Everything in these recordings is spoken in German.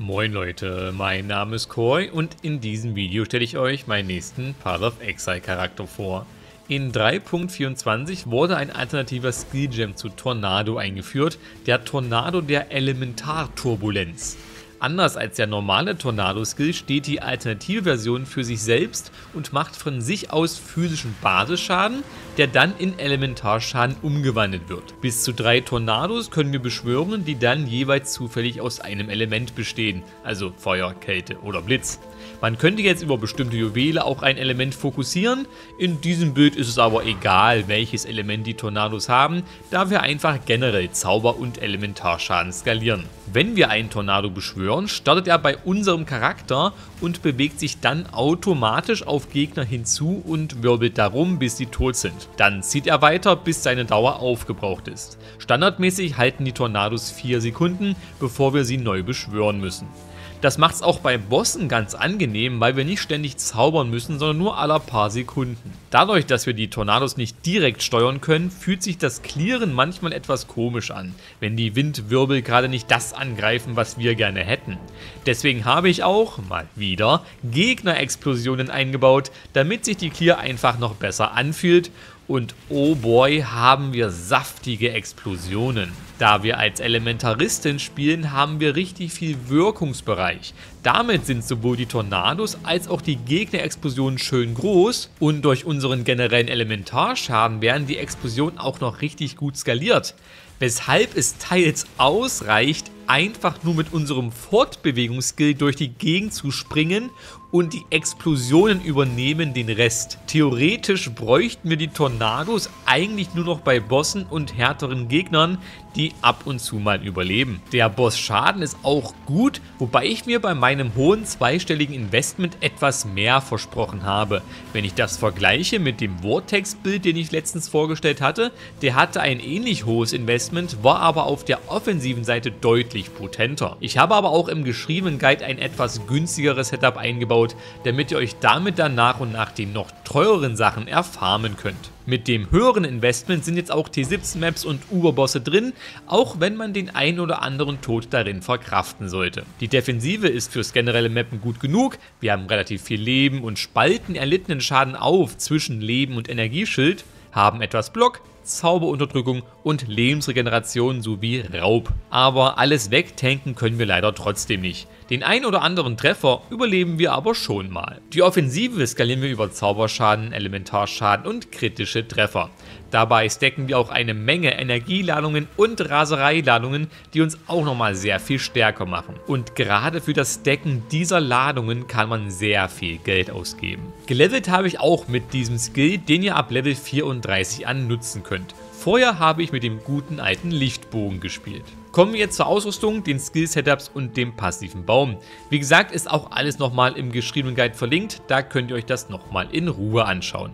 Moin Leute, mein Name ist Koi und in diesem Video stelle ich euch meinen nächsten Path of Exile Charakter vor. In 3.24 wurde ein alternativer Skill Gem zu Tornado eingeführt, der Tornado der Elementarturbulenz. Anders als der normale Tornado-Skill steht die Alternativversion für sich selbst und macht von sich aus physischen Basisschaden, der dann in Elementarschaden umgewandelt wird. Bis zu drei Tornados können wir beschwören, die dann jeweils zufällig aus einem Element bestehen, also Feuer, Kälte oder Blitz. Man könnte jetzt über bestimmte Juwele auch ein Element fokussieren, in diesem Bild ist es aber egal, welches Element die Tornados haben, da wir einfach generell Zauber- und Elementarschaden skalieren. Wenn wir einen Tornado beschwören, zerstören, startet er bei unserem Charakter und bewegt sich dann automatisch auf Gegner hinzu und wirbelt darum, bis sie tot sind. Dann zieht er weiter, bis seine Dauer aufgebraucht ist. Standardmäßig halten die Tornados 4 Sekunden, bevor wir sie neu beschwören müssen. Das macht es auch bei Bossen ganz angenehm, weil wir nicht ständig zaubern müssen, sondern nur alle paar Sekunden. Dadurch, dass wir die Tornados nicht direkt steuern können, fühlt sich das Clearen manchmal etwas komisch an, wenn die Windwirbel gerade nicht das angreifen, was wir gerne hätten. Deswegen habe ich auch, mal wieder, Gegnerexplosionen eingebaut, damit sich die Clear einfach noch besser anfühlt und oh boy, haben wir saftige Explosionen. Da wir als Elementaristin spielen, haben wir richtig viel Wirkungsbereich. Damit sind sowohl die Tornados als auch die Gegnerexplosionen schön groß und durch unseren generellen Elementarschaden werden die Explosionen auch noch richtig gut skaliert. Weshalb es teils ausreicht, einfach nur mit unserem Fortbewegungsskill durch die Gegend zu springen und die Explosionen übernehmen den Rest. Theoretisch bräuchten wir die Tornados eigentlich nur noch bei Bossen und härteren Gegnern, die ab und zu mal überleben. Der Boss-Schaden ist auch gut, wobei ich mir bei meinem hohen zweistelligen Investment etwas mehr versprochen habe. Wenn ich das vergleiche mit dem Vortex-Bild, den ich letztens vorgestellt hatte, der hatte ein ähnlich hohes Investment, war aber auf der offensiven Seite deutlich deutlich potenter. Ich habe aber auch im geschriebenen Guide ein etwas günstigeres Setup eingebaut, damit ihr euch damit dann nach und nach den noch teureren Sachen erfarmen könnt. Mit dem höheren Investment sind jetzt auch T17-Maps und Uberbosse drin, auch wenn man den einen oder anderen Tod darin verkraften sollte. Die Defensive ist fürs generelle Mappen gut genug, wir haben relativ viel Leben und spalten erlittenen Schaden auf zwischen Leben und Energieschild, haben etwas Block, Zauberunterdrückung und Lebensregeneration sowie Raub. Aber alles wegtanken können wir leider trotzdem nicht. Den ein oder anderen Treffer überleben wir aber schon mal. Die Offensive skalieren wir über Zauberschaden, Elementarschaden und kritische Treffer. Dabei stacken wir auch eine Menge Energieladungen und Rasereiladungen, die uns auch nochmal sehr viel stärker machen. Und gerade für das Stacken dieser Ladungen kann man sehr viel Geld ausgeben. Gelevelt habe ich auch mit diesem Skill, den ihr ab Level 34 an nutzen könnt. Vorher habe ich mit dem guten alten Lichtbogen gespielt. Kommen wir jetzt zur Ausrüstung, den Skill-Setups und dem passiven Baum. Wie gesagt, ist auch alles nochmal im geschriebenen Guide verlinkt, da könnt ihr euch das nochmal in Ruhe anschauen.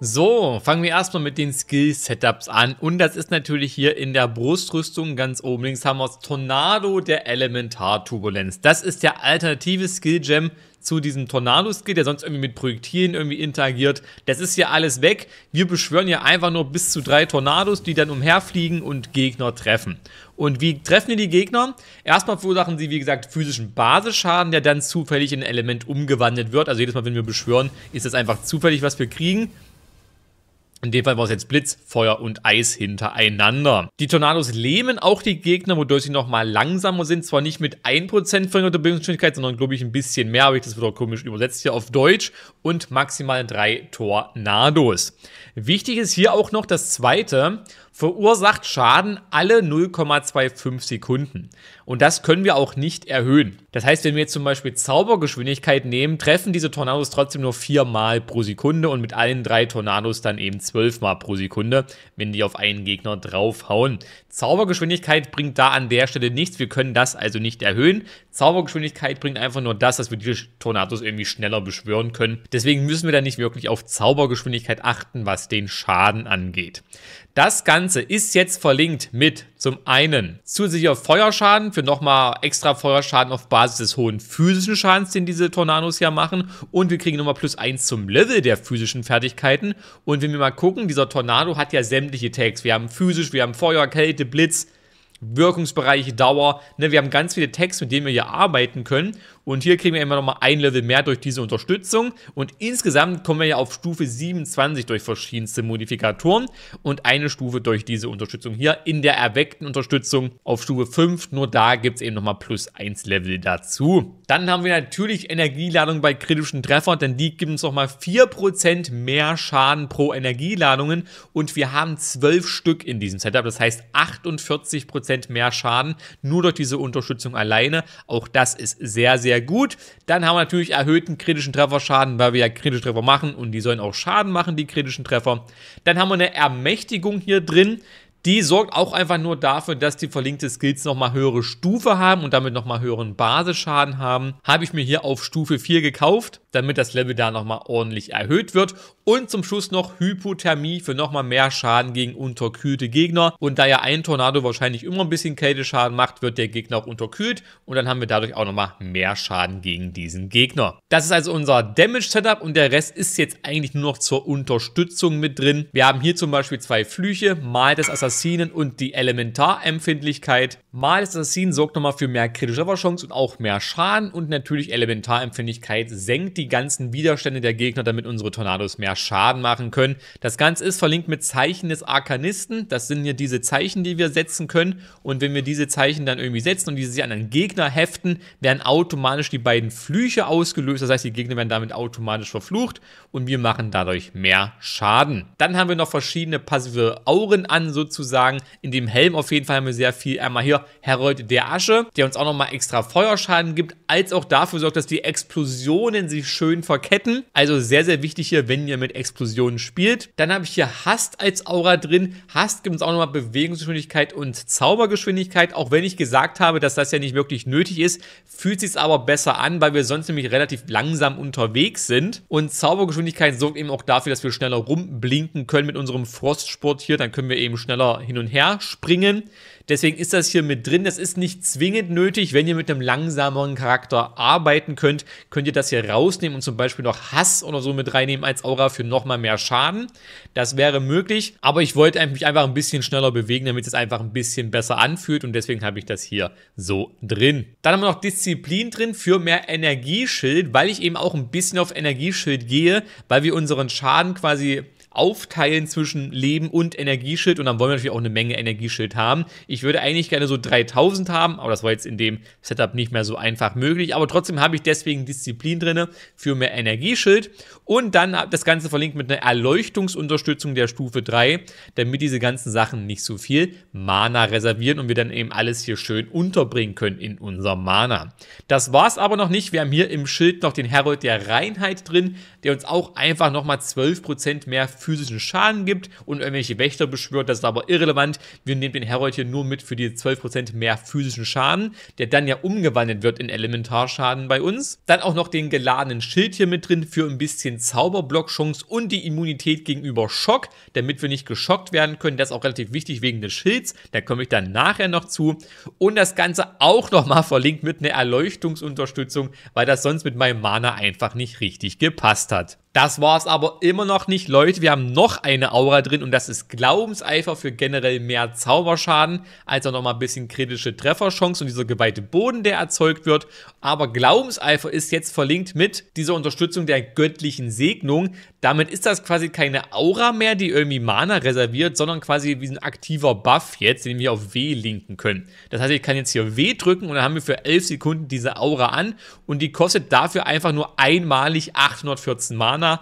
So, fangen wir erstmal mit den Skill-Setups an. Und das ist natürlich hier in der Brustrüstung ganz oben links haben wir das Tornado der Elementar-Turbulenz. Das ist der alternative Skill-Gem zu diesem Tornado-Skill, der sonst irgendwie mit Projektilen irgendwie interagiert. Das ist hier alles weg. Wir beschwören hier einfach nur bis zu drei Tornados, die dann umherfliegen und Gegner treffen. Und wie treffen die die Gegner? Erstmal verursachen sie, wie gesagt, physischen Basisschaden, der dann zufällig in ein Element umgewandelt wird. Also jedes Mal, wenn wir beschwören, ist das einfach zufällig, was wir kriegen. In dem Fall war es jetzt Blitz, Feuer und Eis hintereinander. Die Tornados lähmen auch die Gegner, wodurch sie nochmal langsamer sind. Zwar nicht mit 1% verringerter Bildungsgeschwindigkeit, sondern glaube ich ein bisschen mehr, aber ich das wieder komisch übersetzt hier auf Deutsch. Und maximal drei Tornados. Wichtig ist hier auch noch das zweite verursacht Schaden alle 0,25 Sekunden. Und das können wir auch nicht erhöhen. Das heißt, wenn wir jetzt zum Beispiel Zaubergeschwindigkeit nehmen, treffen diese Tornados trotzdem nur viermal pro Sekunde und mit allen drei Tornados dann eben zwölfmal pro Sekunde, wenn die auf einen Gegner draufhauen. Zaubergeschwindigkeit bringt da an der Stelle nichts. Wir können das also nicht erhöhen. Zaubergeschwindigkeit bringt einfach nur das, dass wir diese Tornados irgendwie schneller beschwören können. Deswegen müssen wir da nicht wirklich auf Zaubergeschwindigkeit achten, was den Schaden angeht. Das Ganze ist jetzt verlinkt mit zum einen zusätzlicher Feuerschaden für nochmal extra Feuerschaden auf Basis des hohen physischen Schadens, den diese Tornados ja machen. Und wir kriegen nochmal plus 1 zum Level der physischen Fertigkeiten. Und wenn wir mal gucken, dieser Tornado hat ja sämtliche Tags. Wir haben physisch, wir haben Feuer, Kälte, Blitz, Wirkungsbereiche, Dauer. Ne, wir haben ganz viele Tags, mit denen wir hier arbeiten können. Und hier kriegen wir immer nochmal ein Level mehr durch diese Unterstützung. Und insgesamt kommen wir ja auf Stufe 27 durch verschiedenste Modifikatoren und eine Stufe durch diese Unterstützung hier in der erweckten Unterstützung auf Stufe 5. Nur da gibt es eben nochmal plus 1 Level dazu. Dann haben wir natürlich Energieladung bei kritischen Treffern, denn die gibt uns nochmal 4% mehr Schaden pro Energieladungen. Und wir haben 12 Stück in diesem Setup, das heißt 48% mehr Schaden nur durch diese Unterstützung alleine. Auch das ist sehr, sehr sehr gut. Dann haben wir natürlich erhöhten kritischen Trefferschaden, weil wir ja kritische Treffer machen und die sollen auch Schaden machen, die kritischen Treffer. Dann haben wir eine Ermächtigung hier drin. Die sorgt auch einfach nur dafür, dass die verlinkte Skills nochmal höhere Stufe haben und damit nochmal höheren Basisschaden haben. Habe ich mir hier auf Stufe 4 gekauft, damit das Level da nochmal ordentlich erhöht wird. Und zum Schluss noch Hypothermie für nochmal mehr Schaden gegen unterkühlte Gegner. Und da ja ein Tornado wahrscheinlich immer ein bisschen Kälteschaden macht, wird der Gegner auch unterkühlt. Und dann haben wir dadurch auch nochmal mehr Schaden gegen diesen Gegner. Das ist also unser Damage-Setup und der Rest ist jetzt eigentlich nur noch zur Unterstützung mit drin. Wir haben hier zum Beispiel zwei Flüche, Mal des Assassinen und die Elementarempfindlichkeit. Mal des Assassinen sorgt nochmal für mehr kritische Trefferchance und auch mehr Schaden. Und natürlich Elementarempfindlichkeit senkt die ganzen Widerstände der Gegner, damit unsere Tornados mehr Schaden machen können. Das Ganze ist verlinkt mit Zeichen des Arkanisten. Das sind hier diese Zeichen, die wir setzen können. Und wenn wir diese Zeichen dann irgendwie setzen und diese sich an einen Gegner heften, werden automatisch die beiden Flüche ausgelöst. Das heißt, die Gegner werden damit automatisch verflucht und wir machen dadurch mehr Schaden. Dann haben wir noch verschiedene passive Auren an sozusagen. In dem Helm auf jeden Fall haben wir sehr viel. Einmal hier Herold der Asche, der uns auch nochmal extra Feuerschaden gibt, als auch dafür sorgt, dass die Explosionen sich schön verketten. Also sehr, sehr wichtig hier, wenn ihr mit mit Explosionen spielt. Dann habe ich hier Hast als Aura drin. Hast gibt uns auch nochmal Bewegungsgeschwindigkeit und Zaubergeschwindigkeit. Auch wenn ich gesagt habe, dass das ja nicht wirklich nötig ist, fühlt sich es aber besser an, weil wir sonst nämlich relativ langsam unterwegs sind. Und Zaubergeschwindigkeit sorgt eben auch dafür, dass wir schneller rumblinken können mit unserem Frostsport hier. Dann können wir eben schneller hin und her springen. Deswegen ist das hier mit drin. Das ist nicht zwingend nötig. Wenn ihr mit einem langsameren Charakter arbeiten könnt, könnt ihr das hier rausnehmen und zum Beispiel noch Hass oder so mit reinnehmen als Aura für nochmal mehr Schaden. Das wäre möglich. Aber ich wollte mich einfach ein bisschen schneller bewegen, damit es einfach ein bisschen besser anfühlt. Und deswegen habe ich das hier so drin. Dann haben wir noch Disziplin drin für mehr Energieschild, weil ich eben auch ein bisschen auf Energieschild gehe, weil wir unseren Schaden quasi aufteilen zwischen Leben und Energieschild und dann wollen wir natürlich auch eine Menge Energieschild haben. Ich würde eigentlich gerne so 3000 haben, aber das war jetzt in dem Setup nicht mehr so einfach möglich, aber trotzdem habe ich deswegen Disziplin drin für mehr Energieschild und dann das Ganze verlinkt mit einer Erleuchtungsunterstützung der Stufe 3, damit diese ganzen Sachen nicht so viel Mana reservieren und wir dann eben alles hier schön unterbringen können in unserem Mana. Das war es aber noch nicht, wir haben hier im Schild noch den Herold der Reinheit drin, der uns auch einfach nochmal 12% mehr für physischen Schaden gibt und irgendwelche Wächter beschwört. Das ist aber irrelevant. Wir nehmen den Herold hier nur mit für die 12% mehr physischen Schaden, der dann ja umgewandelt wird in Elementarschaden bei uns. Dann auch noch den geladenen Schild hier mit drin für ein bisschen Zauberblockchance und die Immunität gegenüber Schock, damit wir nicht geschockt werden können. Das ist auch relativ wichtig wegen des Schilds. Da komme ich dann nachher noch zu. Und das Ganze auch nochmal verlinkt mit einer Erleuchtungsunterstützung, weil das sonst mit meinem Mana einfach nicht richtig gepasst hat. Das war es aber immer noch nicht, Leute. Wir haben noch eine Aura drin und das ist Glaubenseifer für generell mehr Zauberschaden, Also nochmal ein bisschen kritische Trefferchance und dieser geweihte Boden, der erzeugt wird. Aber Glaubenseifer ist jetzt verlinkt mit dieser Unterstützung der göttlichen Segnung. Damit ist das quasi keine Aura mehr, die irgendwie Mana reserviert, sondern quasi wie ein aktiver Buff jetzt, den wir auf W linken können. Das heißt, ich kann jetzt hier W drücken und dann haben wir für 11 Sekunden diese Aura an und die kostet dafür einfach nur einmalig 814 Mana.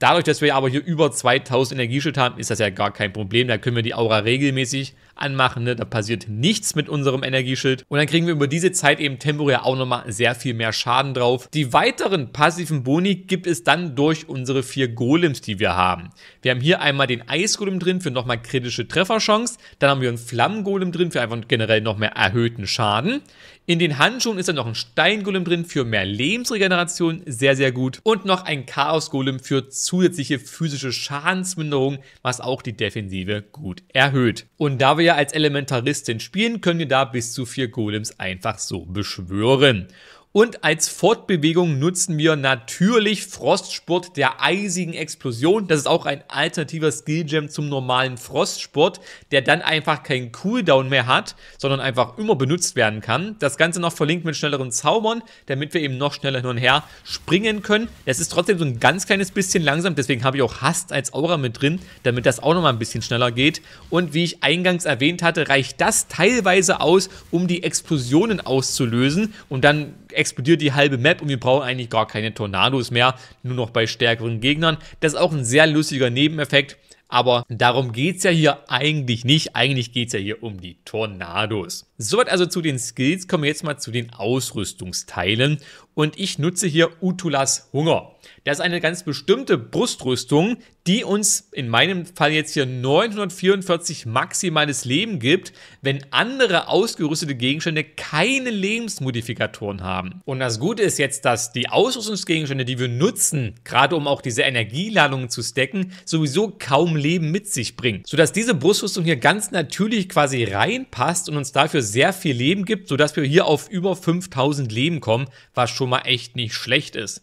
Dadurch, dass wir aber hier über 2000 Energieschild haben, ist das ja gar kein Problem. Da können wir die Aura regelmäßig anmachen. Ne? Da passiert nichts mit unserem Energieschild. Und dann kriegen wir über diese Zeit eben temporär auch nochmal sehr viel mehr Schaden drauf. Die weiteren passiven Boni gibt es dann durch unsere vier Golems, die wir haben. Wir haben hier einmal den Eisgolem drin für nochmal kritische Trefferchance. Dann haben wir einen Flammengolem drin für einfach generell noch mehr erhöhten Schaden. In den Handschuhen ist dann noch ein Steingolem drin für mehr Lebensregeneration, sehr, sehr gut. Und noch ein Chaos-Golem für zusätzliche physische Schadensminderung, was auch die Defensive gut erhöht. Und da wir ja als Elementaristin spielen, können wir da bis zu vier Golems einfach so beschwören. Und als Fortbewegung nutzen wir natürlich Frostsport der eisigen Explosion. Das ist auch ein alternativer Skilljam zum normalen Frostsport, der dann einfach keinen Cooldown mehr hat, sondern einfach immer benutzt werden kann. Das Ganze noch verlinkt mit schnelleren Zaubern, damit wir eben noch schneller hin und her springen können. Das ist trotzdem so ein ganz kleines bisschen langsam, deswegen habe ich auch Hast als Aura mit drin, damit das auch nochmal ein bisschen schneller geht. Und wie ich eingangs erwähnt hatte, reicht das teilweise aus, um die Explosionen auszulösen und dann explodiert die halbe Map und wir brauchen eigentlich gar keine Tornados mehr, nur noch bei stärkeren Gegnern. Das ist auch ein sehr lustiger Nebeneffekt, aber darum geht's ja hier eigentlich nicht. Eigentlich geht's ja hier um die Tornados. Soweit also zu den Skills, kommen wir jetzt mal zu den Ausrüstungsteilen und ich nutze hier Utulas Hunger das ist eine ganz bestimmte Brustrüstung, die uns in meinem Fall jetzt hier 944 maximales Leben gibt, wenn andere ausgerüstete Gegenstände keine Lebensmodifikatoren haben. Und das Gute ist jetzt, dass die Ausrüstungsgegenstände, die wir nutzen, gerade um auch diese Energieladungen zu stacken, sowieso kaum Leben mit sich bringen, sodass diese Brustrüstung hier ganz natürlich quasi reinpasst und uns dafür sehr viel Leben gibt, sodass wir hier auf über 5000 Leben kommen, was schon mal echt nicht schlecht ist.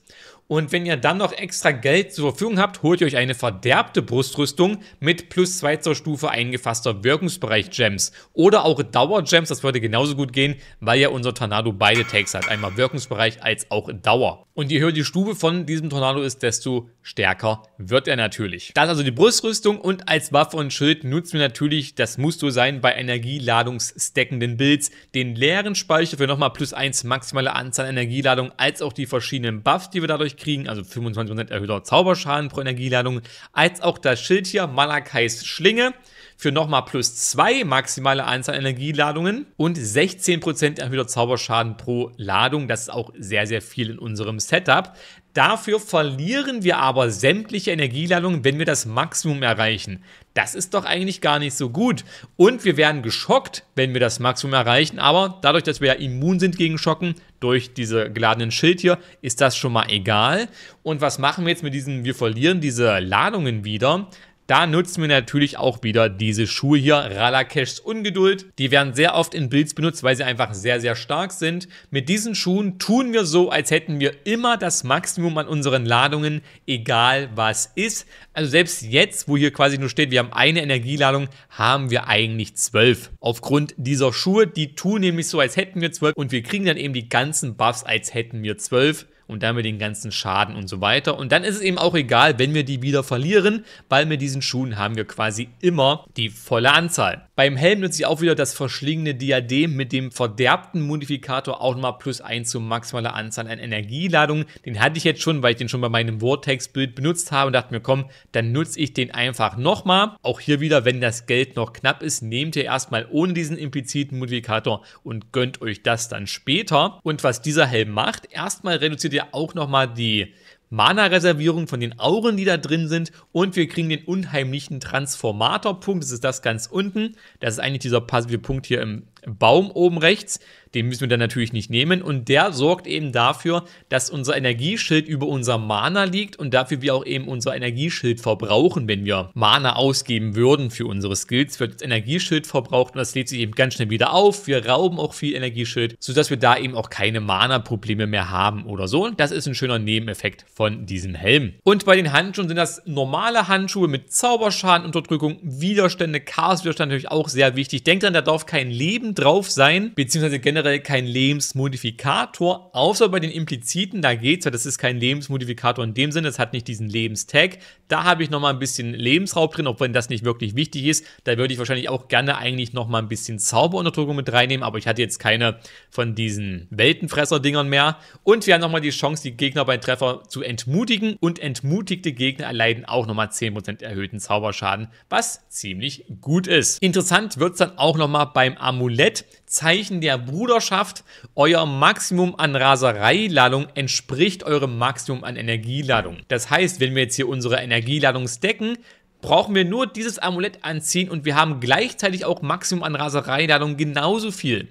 Und wenn ihr dann noch extra Geld zur Verfügung habt, holt ihr euch eine verderbte Brustrüstung mit plus 2 zur Stufe eingefasster Wirkungsbereich Gems. Oder auch Dauer Gems, das würde genauso gut gehen, weil ja unser Tornado beide Takes hat. Einmal Wirkungsbereich als auch Dauer. Und je höher die Stufe von diesem Tornado ist, desto stärker wird er natürlich. Das also die Brustrüstung und als Waffe und Schild nutzen wir natürlich, das muss so sein, bei energieladungsstackenden Builds, den leeren Speicher für nochmal plus 1 maximale Anzahl Energieladung, als auch die verschiedenen Buffs, die wir dadurch kriegen, also 25% erhöhter Zauberschaden pro Energieladung, als auch das Schild hier, Malakais Schlinge, für nochmal plus 2 maximale Anzahl Energieladungen und 16% erhöhter Zauberschaden pro Ladung. Das ist auch sehr, sehr viel in unserem Setup. Dafür verlieren wir aber sämtliche Energieladungen, wenn wir das Maximum erreichen. Das ist doch eigentlich gar nicht so gut. Und wir werden geschockt, wenn wir das Maximum erreichen. Aber dadurch, dass wir ja immun sind gegen Schocken, durch diese geladenen Schild hier, ist das schon mal egal. Und was machen wir jetzt mit diesen, wir verlieren diese Ladungen wieder? Da nutzen wir natürlich auch wieder diese Schuhe hier, Ralakeshs Ungeduld. Die werden sehr oft in Builds benutzt, weil sie einfach sehr, sehr stark sind. Mit diesen Schuhen tun wir so, als hätten wir immer das Maximum an unseren Ladungen, egal was ist. Also selbst jetzt, wo hier quasi nur steht, wir haben eine Energieladung, haben wir eigentlich zwölf. Aufgrund dieser Schuhe, die tun nämlich so, als hätten wir zwölf und wir kriegen dann eben die ganzen Buffs, als hätten wir zwölf und damit den ganzen Schaden und so weiter. Und dann ist es eben auch egal, wenn wir die wieder verlieren, weil mit diesen Schuhen haben wir quasi immer die volle Anzahl. Beim Helm nutze ich auch wieder das verschlingende Diadem mit dem verderbten Modifikator auch nochmal plus 1 zu maximaler Anzahl an Energieladungen. Den hatte ich jetzt schon, weil ich den schon bei meinem Vortex-Bild benutzt habe und dachte mir, komm, dann nutze ich den einfach nochmal. Auch hier wieder, wenn das Geld noch knapp ist, nehmt ihr erstmal ohne diesen impliziten Modifikator und gönnt euch das dann später. Und was dieser Helm macht, erstmal reduziert ihr auch nochmal die Mana-Reservierung von den Auren, die da drin sind. Und wir kriegen den unheimlichen Transformator-Punkt. Das ist das ganz unten. Das ist eigentlich dieser passive Punkt hier im Baum oben rechts, den müssen wir dann natürlich nicht nehmen und der sorgt eben dafür, dass unser Energieschild über unser Mana liegt und dafür wir auch eben unser Energieschild verbrauchen, wenn wir Mana ausgeben würden für unsere Skills, wird das Energieschild verbraucht und das lädt sich eben ganz schnell wieder auf, wir rauben auch viel Energieschild, sodass wir da eben auch keine Mana-Probleme mehr haben oder so und das ist ein schöner Nebeneffekt von diesem Helm. Und bei den Handschuhen sind das normale Handschuhe mit Zauberschadenunterdrückung, Widerstände, Chaoswiderstand natürlich auch sehr wichtig, denkt dran, da darf kein Leben obendrauf sein, beziehungsweise generell kein Lebensmodifikator, außer bei den impliziten, da geht's ja, das ist kein Lebensmodifikator in dem Sinne, das hat nicht diesen Lebenstag. Da habe ich nochmal ein bisschen Lebensraub drin, auch wenn das nicht wirklich wichtig ist. Da würde ich wahrscheinlich auch gerne eigentlich nochmal ein bisschen Zauberunterdrückung mit reinnehmen, aber ich hatte jetzt keine von diesen Weltenfresser-Dingern mehr. Und wir haben nochmal die Chance, die Gegner bei Treffer zu entmutigen und entmutigte Gegner erleiden auch nochmal 10% erhöhten Zauberschaden, was ziemlich gut ist. Interessant wird es dann auch nochmal beim Amulett Amulett, Zeichen der Bruderschaft. Euer Maximum an Rasereiladung entspricht eurem Maximum an Energieladung. Das heißt, wenn wir jetzt hier unsere Energieladung stacken, brauchen wir nur dieses Amulett anziehen und wir haben gleichzeitig auch Maximum an Rasereiladung genauso viel.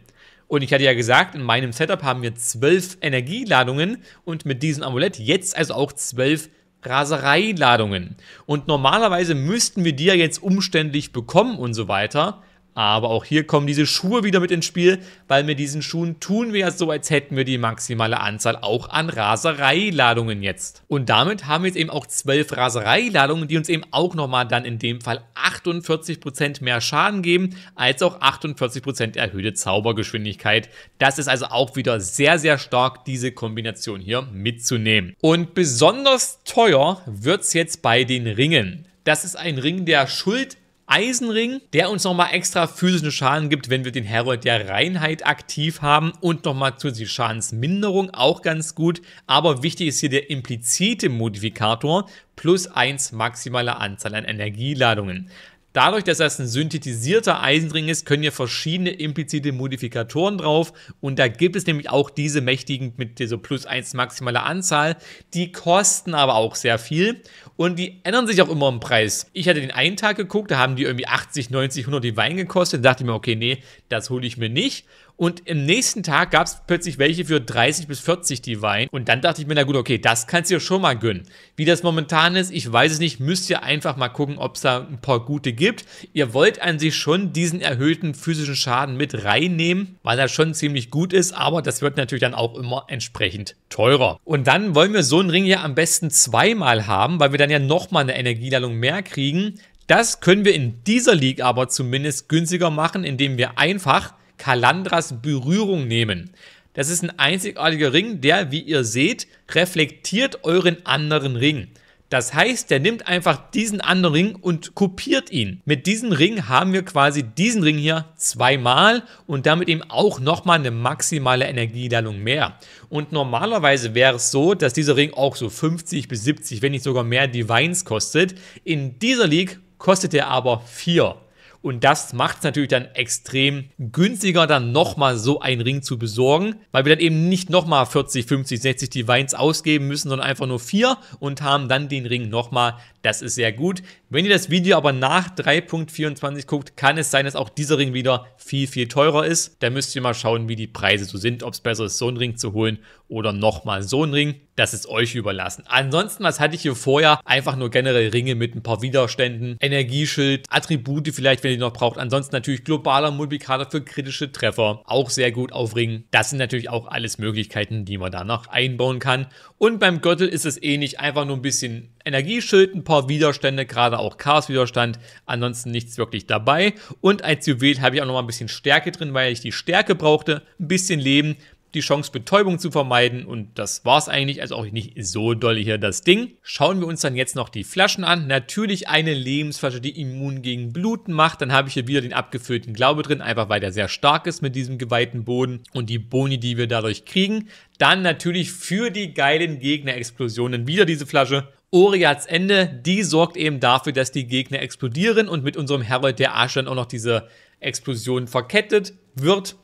Und ich hatte ja gesagt, in meinem Setup haben wir 12 Energieladungen und mit diesem Amulett jetzt also auch 12 Rasereiladungen. Und normalerweise müssten wir die ja jetzt umständlich bekommen und so weiter. Aber auch hier kommen diese Schuhe wieder mit ins Spiel, weil mit diesen Schuhen tun wir ja so, als hätten wir die maximale Anzahl auch an Rasereiladungen jetzt. Und damit haben wir jetzt eben auch 12 Rasereiladungen, die uns eben auch nochmal dann in dem Fall 48% mehr Schaden geben, als auch 48% erhöhte Zaubergeschwindigkeit. Das ist also auch wieder sehr, sehr stark, diese Kombination hier mitzunehmen. Und besonders teuer wird es jetzt bei den Ringen. Das ist ein Ring der Schuld, Eisenring, der uns nochmal extra physischen Schaden gibt, wenn wir den Herold der Reinheit aktiv haben und nochmal zusätzliche Schadensminderung, auch ganz gut. Aber wichtig ist hier der implizite Modifikator plus 1 maximale Anzahl an Energieladungen. Dadurch, dass das ein synthetisierter Eisendring ist, können hier verschiedene implizite Modifikatoren drauf. Und da gibt es nämlich auch diese mächtigen mit dieser plus 1 maximaler Anzahl. Die kosten aber auch sehr viel und die ändern sich auch immer im Preis. Ich hatte den einen Tag geguckt, da haben die irgendwie 80, 90, 100 die Wein gekostet. Da dachte ich mir, okay, nee, das hole ich mir nicht. Und im nächsten Tag gab es plötzlich welche für 30 bis 40 Divine. Und dann dachte ich mir, na gut, okay, das kannst du dir schon mal gönnen. Wie das momentan ist, ich weiß es nicht. Müsst ihr einfach mal gucken, ob es da ein paar gute gibt. Ihr wollt an sich schon diesen erhöhten physischen Schaden mit reinnehmen, weil das schon ziemlich gut ist. Aber das wird natürlich dann auch immer entsprechend teurer. Und dann wollen wir so einen Ring hier am besten zweimal haben, weil wir dann ja nochmal eine Energieladung mehr kriegen. Das können wir in dieser League aber zumindest günstiger machen, indem wir einfach Kalandras Berührung nehmen. Das ist ein einzigartiger Ring, der, wie ihr seht, reflektiert euren anderen Ring. Das heißt, der nimmt einfach diesen anderen Ring und kopiert ihn. Mit diesem Ring haben wir quasi diesen Ring hier zweimal und damit eben auch nochmal eine maximale Energieladung mehr. Und normalerweise wäre es so, dass dieser Ring auch so 50 bis 70, wenn nicht sogar mehr Divines kostet. In dieser League kostet er aber 4. Und das macht es natürlich dann extrem günstiger, dann nochmal so einen Ring zu besorgen, weil wir dann eben nicht nochmal 40, 50, 60 Divines ausgeben müssen, sondern einfach nur vier und haben dann den Ring nochmal das ist sehr gut. Wenn ihr das Video aber nach 3.24 guckt, kann es sein, dass auch dieser Ring wieder viel, viel teurer ist. Da müsst ihr mal schauen, wie die Preise so sind, ob es besser ist, so einen Ring zu holen oder nochmal so einen Ring. Das ist euch überlassen. Ansonsten, was hatte ich hier vorher? Einfach nur generell Ringe mit ein paar Widerständen, Energieschild, Attribute vielleicht, wenn ihr noch braucht. Ansonsten natürlich globaler Multiplikator für kritische Treffer. Auch sehr gut auf Ringen. Das sind natürlich auch alles Möglichkeiten, die man danach einbauen kann. Und beim Gürtel ist es ähnlich, eh einfach nur ein bisschen Energieschild, ein paar Widerstände, gerade auch Chaos-Widerstand, ansonsten nichts wirklich dabei. Und als Juwel habe ich auch nochmal ein bisschen Stärke drin, weil ich die Stärke brauchte, ein bisschen Leben, die Chance, Betäubung zu vermeiden. Und das war's eigentlich. Also auch nicht so doll hier das Ding. Schauen wir uns dann jetzt noch die Flaschen an. Natürlich eine Lebensflasche, die immun gegen Bluten macht. Dann habe ich hier wieder den abgefüllten Glaube drin, einfach weil der sehr stark ist mit diesem geweihten Boden und die Boni, die wir dadurch kriegen. Dann natürlich für die geilen Gegner-Explosionen wieder diese Flasche. Oriats Ende, die sorgt eben dafür, dass die Gegner explodieren und mit unserem Herold der Asche dann auch noch diese Explosion verkettet wird,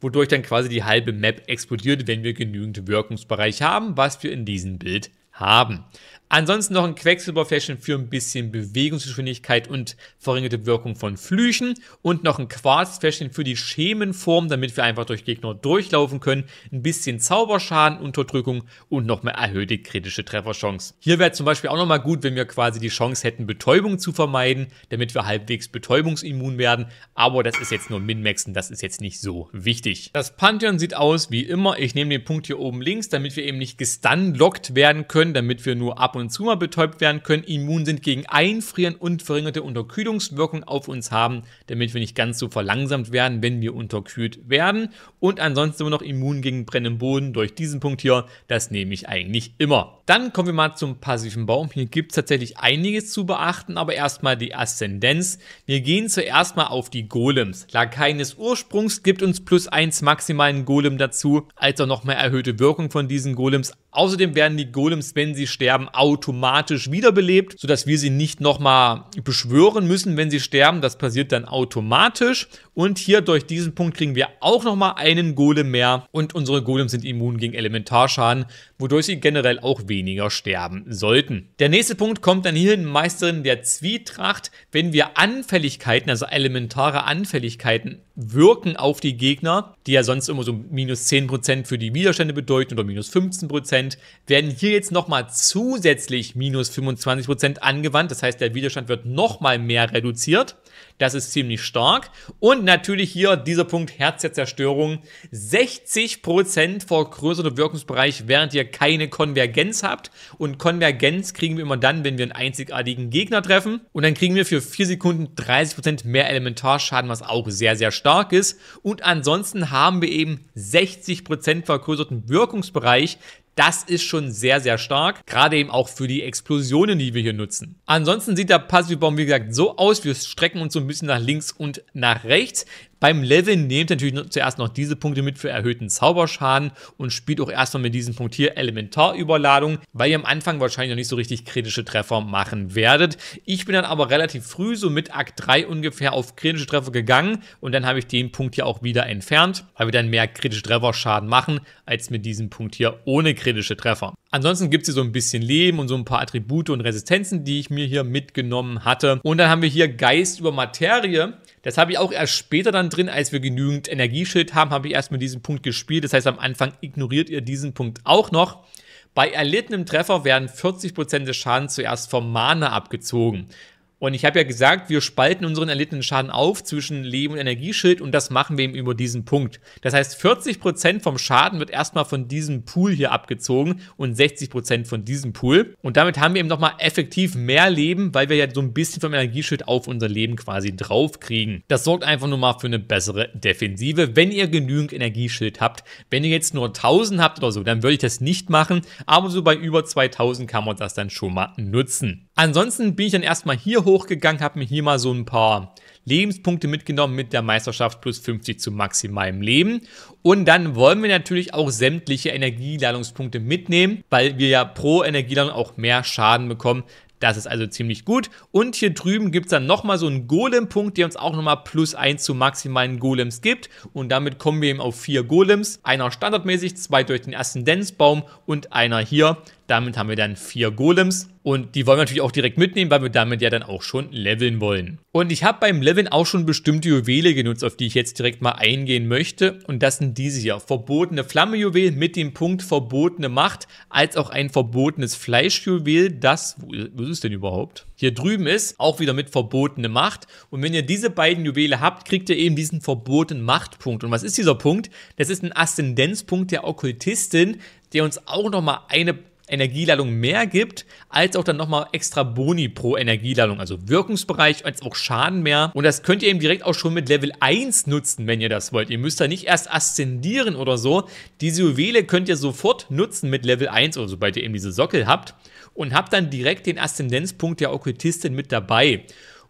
wodurch dann quasi die halbe Map explodiert, wenn wir genügend Wirkungsbereich haben, was wir in diesem Bild haben. Ansonsten noch ein Quecksilberfläschchen für ein bisschen Bewegungsgeschwindigkeit und verringerte Wirkung von Flüchen und noch ein Quarzfläschchen für die Schemenform, damit wir einfach durch Gegner durchlaufen können, ein bisschen Zauberschaden, Unterdrückung und nochmal erhöhte kritische Trefferchance. Hier wäre zum Beispiel auch nochmal gut, wenn wir quasi die Chance hätten, Betäubung zu vermeiden, damit wir halbwegs betäubungsimmun werden, aber das ist jetzt nur Minmaxen, das ist jetzt nicht so wichtig. Das Pantheon sieht aus wie immer, ich nehme den Punkt hier oben links, damit wir eben nicht gestunlockt werden können, damit wir nur ab und Konsumer betäubt werden können, immun sind gegen Einfrieren und verringerte Unterkühlungswirkung auf uns haben, damit wir nicht ganz so verlangsamt werden, wenn wir unterkühlt werden. Und ansonsten immer noch immun gegen brennenden Boden durch diesen Punkt hier. Das nehme ich eigentlich immer. Dann kommen wir mal zum passiven Baum. Hier gibt es tatsächlich einiges zu beachten, aber erstmal die Aszendenz. Wir gehen zuerst mal auf die Golems. Lakaien des Ursprungs gibt uns plus 1 maximalen Golem dazu, als auch nochmal erhöhte Wirkung von diesen Golems Außerdem werden die Golems, wenn sie sterben, automatisch wiederbelebt, sodass wir sie nicht nochmal beschwören müssen, wenn sie sterben. Das passiert dann automatisch. Und hier durch diesen Punkt kriegen wir auch nochmal einen Golem mehr. Und unsere Golems sind immun gegen Elementarschaden, wodurch sie generell auch weniger sterben sollten. Der nächste Punkt kommt dann hierhin, Meisterin der Zwietracht. Wenn wir Anfälligkeiten, also elementare Anfälligkeiten, wirken auf die Gegner, die ja sonst immer so minus 10% für die Widerstände bedeuten oder minus 15%, Prozent werden hier jetzt nochmal zusätzlich minus 25% angewandt. Das heißt, der Widerstand wird nochmal mehr reduziert. Das ist ziemlich stark. Und natürlich hier dieser Punkt Herz der Zerstörung. 60% vergrößerter Wirkungsbereich, während ihr keine Konvergenz habt. Und Konvergenz kriegen wir immer dann, wenn wir einen einzigartigen Gegner treffen. Und dann kriegen wir für 4 Sekunden 30% mehr Elementarschaden, was auch sehr, sehr stark ist. Und ansonsten haben wir eben 60% vergrößerten Wirkungsbereich. Das ist schon sehr, sehr stark. Gerade eben auch für die Explosionen, die wir hier nutzen. Ansonsten sieht der Passivbaum, wie gesagt, so aus. Wir strecken uns so ein bisschen nach links und nach rechts. Beim Levin nehmt natürlich zuerst noch diese Punkte mit für erhöhten Zauberschaden und spielt auch erstmal mit diesem Punkt hier Elementarüberladung, weil ihr am Anfang wahrscheinlich noch nicht so richtig kritische Treffer machen werdet. Ich bin dann aber relativ früh, so mit Akt 3 ungefähr, auf kritische Treffer gegangen und dann habe ich den Punkt hier auch wieder entfernt, weil wir dann mehr kritische Trefferschaden machen, als mit diesem Punkt hier ohne kritische Treffer. Ansonsten gibt es hier so ein bisschen Leben und so ein paar Attribute und Resistenzen, die ich mir hier mitgenommen hatte. Und dann haben wir hier Geist über Materie. Das habe ich auch erst später dann drin, als wir genügend Energieschild haben, habe ich erst mit diesem Punkt gespielt. Das heißt, am Anfang ignoriert ihr diesen Punkt auch noch. Bei erlittenem Treffer werden 40% des Schadens zuerst vom Mana abgezogen. Und ich habe ja gesagt, wir spalten unseren erlittenen Schaden auf zwischen Leben und Energieschild und das machen wir eben über diesen Punkt. Das heißt, 40% vom Schaden wird erstmal von diesem Pool hier abgezogen und 60% von diesem Pool. Und damit haben wir eben nochmal effektiv mehr Leben, weil wir ja so ein bisschen vom Energieschild auf unser Leben quasi draufkriegen. Das sorgt einfach nur mal für eine bessere Defensive, wenn ihr genügend Energieschild habt. Wenn ihr jetzt nur 1000 habt oder so, dann würde ich das nicht machen, aber so bei über 2000 kann man das dann schon mal nutzen. Ansonsten bin ich dann erstmal hier hoch hochgegangen, habe mir hier mal so ein paar Lebenspunkte mitgenommen mit der Meisterschaft plus 50 zu maximalem Leben. Und dann wollen wir natürlich auch sämtliche Energieladungspunkte mitnehmen, weil wir ja pro Energieladung auch mehr Schaden bekommen. Das ist also ziemlich gut. Und hier drüben gibt es dann nochmal so einen Golem-Punkt, der uns auch nochmal plus 1 zu maximalen Golems gibt. Und damit kommen wir eben auf vier Golems. Einer standardmäßig, zwei durch den Aszendenzbaum und einer hier. Damit haben wir dann vier Golems und die wollen wir natürlich auch direkt mitnehmen, weil wir damit ja dann auch schon leveln wollen. Und ich habe beim Leveln auch schon bestimmte Juwele genutzt, auf die ich jetzt direkt mal eingehen möchte. Und das sind diese hier. Verbotene Flammejuwel mit dem Punkt verbotene Macht, als auch ein verbotenes Fleischjuwel, das, wo ist es denn überhaupt? Hier drüben ist, auch wieder mit verbotene Macht. Und wenn ihr diese beiden Juwele habt, kriegt ihr eben diesen verbotenen Machtpunkt. Und was ist dieser Punkt? Das ist ein Aszendenzpunkt der Okkultistin, der uns auch nochmal eine Energieladung mehr gibt, als auch dann nochmal extra Boni pro Energieladung, also Wirkungsbereich als auch Schaden mehr. Und das könnt ihr eben direkt auch schon mit Level 1 nutzen, wenn ihr das wollt. Ihr müsst da nicht erst aszendieren oder so. Diese Juwele könnt ihr sofort nutzen mit Level 1 oder also sobald ihr eben diese Sockel habt und habt dann direkt den Aszendenzpunkt der Okkultistin mit dabei.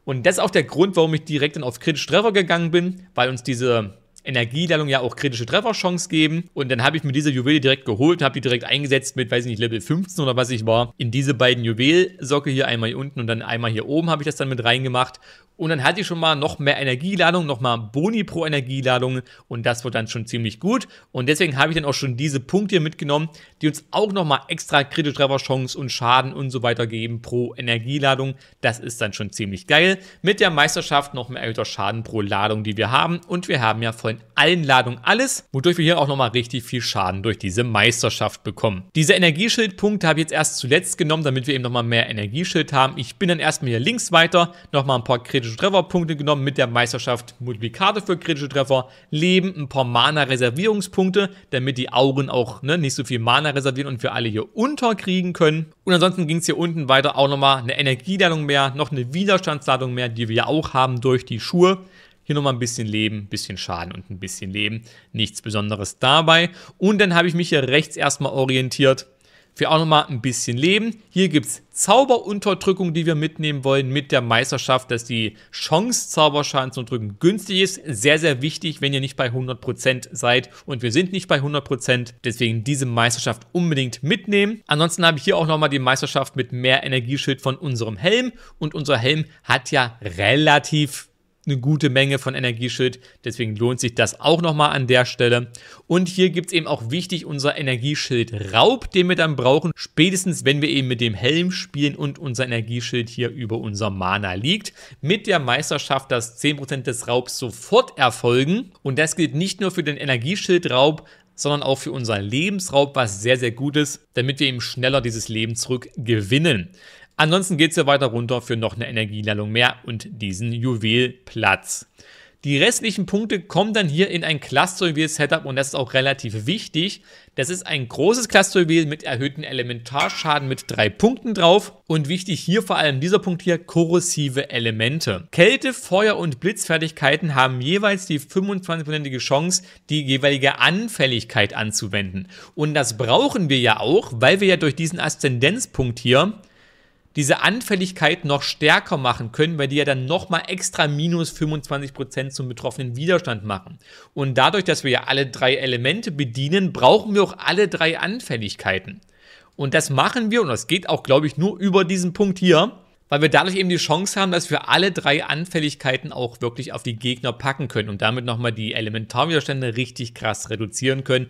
Und das ist auch der Grund, warum ich direkt dann auf kritische Treffer gegangen bin, weil uns diese Energieladung ja auch kritische Trefferchance geben. Und dann habe ich mir diese Juwele direkt geholt und habe die direkt eingesetzt mit, weiß ich nicht, Level 15 oder was ich war. In diese beiden Juwelsocke hier einmal hier unten und dann einmal hier oben habe ich das dann mit reingemacht. Und dann hatte ich schon mal noch mehr Energieladung, nochmal Boni pro Energieladung und das wird dann schon ziemlich gut. Und deswegen habe ich dann auch schon diese Punkte hier mitgenommen, die uns auch nochmal extra kritisch treffer und Schaden und so weiter geben pro Energieladung. Das ist dann schon ziemlich geil. Mit der Meisterschaft noch mehr erhöhter Schaden pro Ladung, die wir haben. Und wir haben ja von allen Ladungen alles, wodurch wir hier auch nochmal richtig viel Schaden durch diese Meisterschaft bekommen. Diese Energieschildpunkte habe ich jetzt erst zuletzt genommen, damit wir eben nochmal mehr Energieschild haben. Ich bin dann erstmal hier links weiter, nochmal ein paar kritische kritische Treffer genommen, mit der Meisterschaft Multiplikator für kritische Treffer, Leben, ein paar Mana-Reservierungspunkte, damit die Auren auch ne, nicht so viel Mana reservieren und wir alle hier unterkriegen können. Und ansonsten ging es hier unten weiter auch nochmal eine Energieladung mehr, noch eine Widerstandsladung mehr, die wir ja auch haben durch die Schuhe. Hier nochmal ein bisschen Leben, ein bisschen Schaden und ein bisschen Leben. Nichts Besonderes dabei. Und dann habe ich mich hier rechts erstmal orientiert wir auch nochmal ein bisschen leben. Hier gibt es Zauberunterdrückung, die wir mitnehmen wollen mit der Meisterschaft, dass die Chance, Zauberschaden zu drücken, günstig ist. Sehr, sehr wichtig, wenn ihr nicht bei 100% seid. Und wir sind nicht bei 100%, deswegen diese Meisterschaft unbedingt mitnehmen. Ansonsten habe ich hier auch nochmal die Meisterschaft mit mehr Energieschild von unserem Helm. Und unser Helm hat ja relativ eine gute Menge von Energieschild. Deswegen lohnt sich das auch nochmal an der Stelle. Und hier gibt es eben auch wichtig unser Energieschild Raub, den wir dann brauchen. Spätestens, wenn wir eben mit dem Helm spielen und unser Energieschild hier über unser Mana liegt. Mit der Meisterschaft, dass 10% des Raubs sofort erfolgen. Und das gilt nicht nur für den Energieschild Raub, sondern auch für unseren Lebensraub, was sehr, sehr gut ist, damit wir eben schneller dieses Leben zurückgewinnen. Ansonsten geht es ja weiter runter für noch eine Energieladung mehr und diesen Juwelplatz. Die restlichen Punkte kommen dann hier in ein Cluster-Juwel-Setup und das ist auch relativ wichtig. Das ist ein großes Cluster-Juwel mit erhöhten Elementarschaden mit drei Punkten drauf und wichtig hier vor allem dieser Punkt hier, korrosive Elemente. Kälte, Feuer und Blitzfertigkeiten haben jeweils die 25%ige Chance, die jeweilige Anfälligkeit anzuwenden. Und das brauchen wir ja auch, weil wir ja durch diesen Aszendenzpunkt hier diese Anfälligkeit noch stärker machen können, weil die ja dann nochmal extra minus 25% zum betroffenen Widerstand machen. Und dadurch, dass wir ja alle drei Elemente bedienen, brauchen wir auch alle drei Anfälligkeiten. Und das machen wir, und das geht auch, glaube ich, nur über diesen Punkt hier, weil wir dadurch eben die Chance haben, dass wir alle drei Anfälligkeiten auch wirklich auf die Gegner packen können und damit nochmal die Elementarwiderstände richtig krass reduzieren können.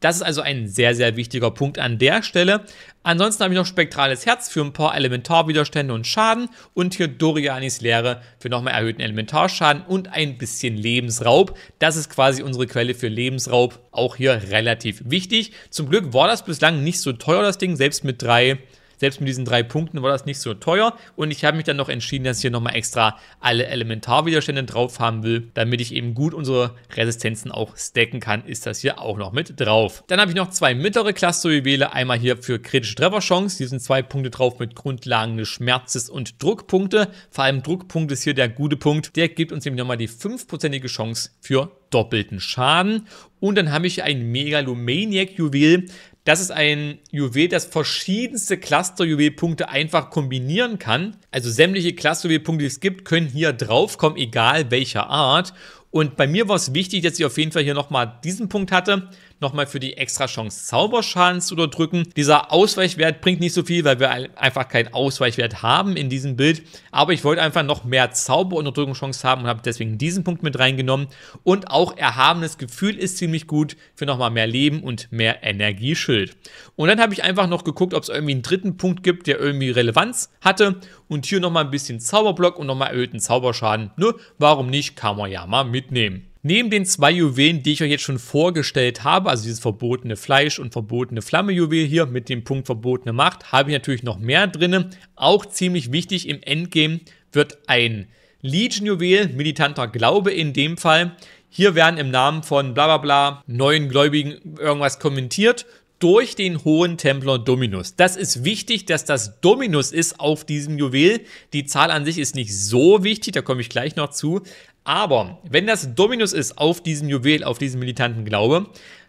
Das ist also ein sehr, sehr wichtiger Punkt an der Stelle. Ansonsten habe ich noch spektrales Herz für ein paar Elementarwiderstände und Schaden und hier Dorianis Lehre für nochmal erhöhten Elementarschaden und ein bisschen Lebensraub. Das ist quasi unsere Quelle für Lebensraub. Auch hier relativ wichtig. Zum Glück war das bislang nicht so teuer, das Ding, selbst mit drei selbst mit diesen drei Punkten war das nicht so teuer und ich habe mich dann noch entschieden, dass ich hier nochmal extra alle Elementarwiderstände drauf haben will, damit ich eben gut unsere Resistenzen auch stacken kann, ist das hier auch noch mit drauf. Dann habe ich noch zwei mittlere Cluster-Juwele, einmal hier für kritische Trefferchance, hier sind zwei Punkte drauf mit Grundlagen des Schmerzes und Druckpunkte. Vor allem Druckpunkt ist hier der gute Punkt, der gibt uns nämlich nochmal die 5%ige Chance für doppelten Schaden. Und dann habe ich ein Megalomaniac-Juwel. Das ist ein Juwel, das verschiedenste Cluster-Juwelpunkte einfach kombinieren kann. Also sämtliche Cluster-Juwelpunkte, die es gibt, können hier draufkommen, egal welcher Art. Und bei mir war es wichtig, dass ich auf jeden Fall hier nochmal diesen Punkt hatte nochmal für die extra Chance Zauberschaden zu unterdrücken. Dieser Ausweichwert bringt nicht so viel, weil wir einfach keinen Ausweichwert haben in diesem Bild. Aber ich wollte einfach noch mehr Zauberunterdrückungschance haben und habe deswegen diesen Punkt mit reingenommen. Und auch erhabenes Gefühl ist ziemlich gut für nochmal mehr Leben und mehr Energieschild. Und dann habe ich einfach noch geguckt, ob es irgendwie einen dritten Punkt gibt, der irgendwie Relevanz hatte. Und hier nochmal ein bisschen Zauberblock und nochmal erhöhten Zauberschaden. Nur, warum nicht? Kann man ja mal mitnehmen. Neben den zwei Juwelen, die ich euch jetzt schon vorgestellt habe, also dieses verbotene Fleisch und verbotene Flamme-Juwel hier mit dem Punkt verbotene Macht, habe ich natürlich noch mehr drin. Auch ziemlich wichtig im Endgame wird ein Legion-Juwel, militanter Glaube in dem Fall. Hier werden im Namen von bla bla bla neuen Gläubigen irgendwas kommentiert durch den hohen Templer Dominus. Das ist wichtig, dass das Dominus ist auf diesem Juwel. Die Zahl an sich ist nicht so wichtig, da komme ich gleich noch zu. Aber wenn das Dominus ist auf diesem Juwel, auf diesem militanten Glaube,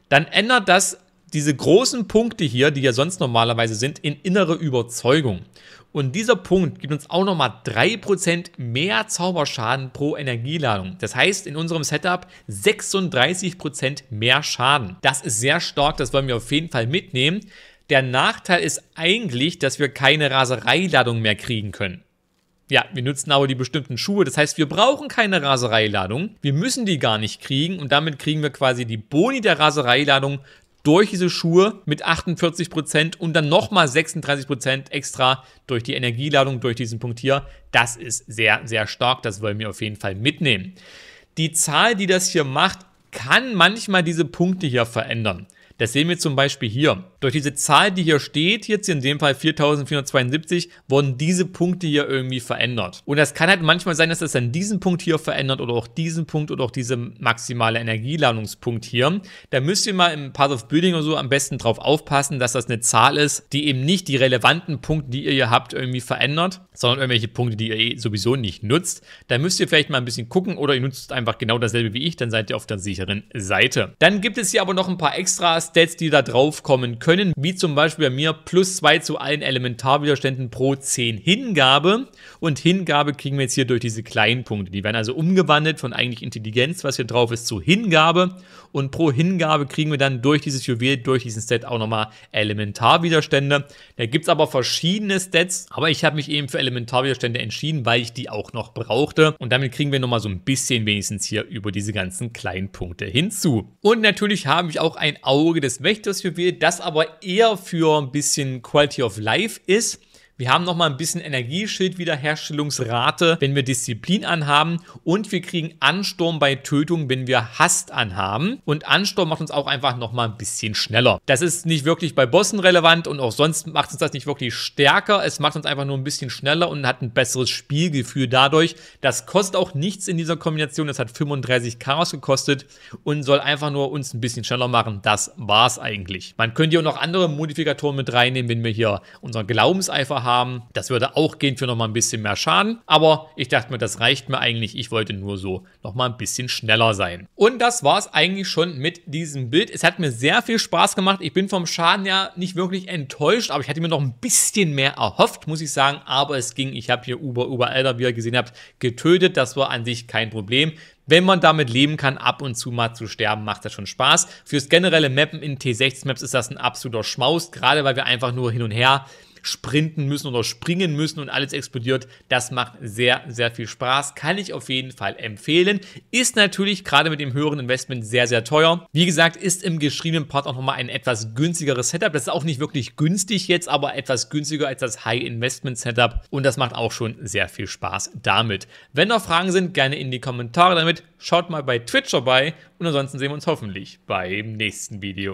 dann ändert das diese großen Punkte hier, die ja sonst normalerweise sind, in innere Überzeugung. Und dieser Punkt gibt uns auch nochmal 3% mehr Zauberschaden pro Energieladung. Das heißt in unserem Setup 36% mehr Schaden. Das ist sehr stark, das wollen wir auf jeden Fall mitnehmen. Der Nachteil ist eigentlich, dass wir keine Rasereiladung mehr kriegen können. Ja, wir nutzen aber die bestimmten Schuhe. Das heißt, wir brauchen keine Rasereiladung. Wir müssen die gar nicht kriegen und damit kriegen wir quasi die Boni der Rasereiladung durch diese Schuhe mit 48% Prozent und dann nochmal 36% Prozent extra durch die Energieladung, durch diesen Punkt hier. Das ist sehr, sehr stark. Das wollen wir auf jeden Fall mitnehmen. Die Zahl, die das hier macht, kann manchmal diese Punkte hier verändern. Das sehen wir zum Beispiel hier. Durch diese Zahl, die hier steht, jetzt in dem Fall 4472, wurden diese Punkte hier irgendwie verändert. Und das kann halt manchmal sein, dass das dann diesen Punkt hier verändert oder auch diesen Punkt oder auch diese maximale Energieladungspunkt hier. Da müsst ihr mal im Path of Building oder so am besten drauf aufpassen, dass das eine Zahl ist, die eben nicht die relevanten Punkte, die ihr hier habt, irgendwie verändert, sondern irgendwelche Punkte, die ihr eh sowieso nicht nutzt. Da müsst ihr vielleicht mal ein bisschen gucken oder ihr nutzt einfach genau dasselbe wie ich, dann seid ihr auf der sicheren Seite. Dann gibt es hier aber noch ein paar Extras, Stats, die da drauf kommen können, wie zum Beispiel bei mir plus 2 zu allen Elementarwiderständen pro 10 Hingabe. Und Hingabe kriegen wir jetzt hier durch diese kleinen Punkte. Die werden also umgewandelt von eigentlich Intelligenz, was hier drauf ist, zu Hingabe. Und pro Hingabe kriegen wir dann durch dieses Juwel, durch diesen Stat auch nochmal Elementarwiderstände. Da gibt es aber verschiedene Stats, aber ich habe mich eben für Elementarwiderstände entschieden, weil ich die auch noch brauchte. Und damit kriegen wir nochmal so ein bisschen wenigstens hier über diese ganzen kleinen Punkte hinzu. Und natürlich habe ich auch ein Auge Auge des Wächters für will, das aber eher für ein bisschen Quality of Life ist wir haben nochmal ein bisschen Energieschildwiederherstellungsrate, wenn wir Disziplin anhaben und wir kriegen Ansturm bei Tötung, wenn wir Hast anhaben. Und Ansturm macht uns auch einfach nochmal ein bisschen schneller. Das ist nicht wirklich bei Bossen relevant und auch sonst macht uns das nicht wirklich stärker. Es macht uns einfach nur ein bisschen schneller und hat ein besseres Spielgefühl dadurch. Das kostet auch nichts in dieser Kombination. Das hat 35 Chaos gekostet und soll einfach nur uns ein bisschen schneller machen. Das war's eigentlich. Man könnte hier auch noch andere Modifikatoren mit reinnehmen, wenn wir hier unseren Glaubenseifer haben. Das würde auch gehen für nochmal ein bisschen mehr Schaden. Aber ich dachte mir, das reicht mir eigentlich. Ich wollte nur so nochmal ein bisschen schneller sein. Und das war es eigentlich schon mit diesem Bild. Es hat mir sehr viel Spaß gemacht. Ich bin vom Schaden ja nicht wirklich enttäuscht, aber ich hatte mir noch ein bisschen mehr erhofft, muss ich sagen. Aber es ging. Ich habe hier Uber, Uber Elder, wie ihr gesehen habt, getötet. Das war an sich kein Problem. Wenn man damit leben kann, ab und zu mal zu sterben, macht das schon Spaß. Fürs generelle Mappen in T16-Maps ist das ein absoluter Schmaus, gerade weil wir einfach nur hin und her sprinten müssen oder springen müssen und alles explodiert. Das macht sehr, sehr viel Spaß. Kann ich auf jeden Fall empfehlen. Ist natürlich gerade mit dem höheren Investment sehr, sehr teuer. Wie gesagt, ist im geschriebenen Part auch nochmal ein etwas günstigeres Setup. Das ist auch nicht wirklich günstig jetzt, aber etwas günstiger als das High Investment Setup. Und das macht auch schon sehr viel Spaß damit. Wenn noch Fragen sind, gerne in die Kommentare damit. Schaut mal bei Twitch vorbei und ansonsten sehen wir uns hoffentlich beim nächsten Video.